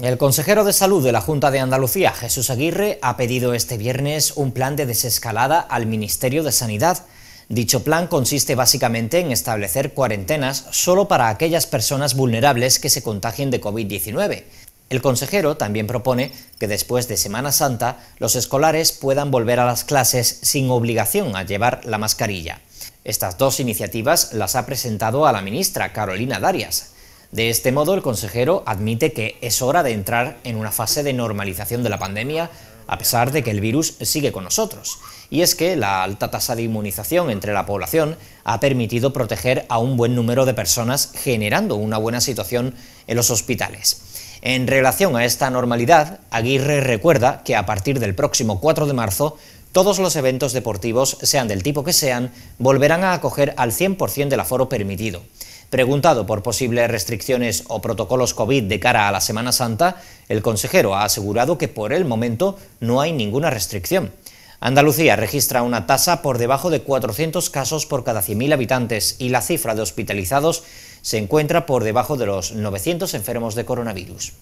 El consejero de salud de la Junta de Andalucía, Jesús Aguirre, ha pedido este viernes un plan de desescalada al Ministerio de Sanidad. Dicho plan consiste básicamente en establecer cuarentenas solo para aquellas personas vulnerables que se contagien de COVID-19. El consejero también propone que después de Semana Santa los escolares puedan volver a las clases sin obligación a llevar la mascarilla. Estas dos iniciativas las ha presentado a la ministra Carolina Darias. De este modo, el consejero admite que es hora de entrar en una fase de normalización de la pandemia, a pesar de que el virus sigue con nosotros. Y es que la alta tasa de inmunización entre la población ha permitido proteger a un buen número de personas, generando una buena situación en los hospitales. En relación a esta normalidad, Aguirre recuerda que a partir del próximo 4 de marzo, todos los eventos deportivos, sean del tipo que sean, volverán a acoger al 100% del aforo permitido. Preguntado por posibles restricciones o protocolos COVID de cara a la Semana Santa, el consejero ha asegurado que por el momento no hay ninguna restricción. Andalucía registra una tasa por debajo de 400 casos por cada 100.000 habitantes y la cifra de hospitalizados se encuentra por debajo de los 900 enfermos de coronavirus.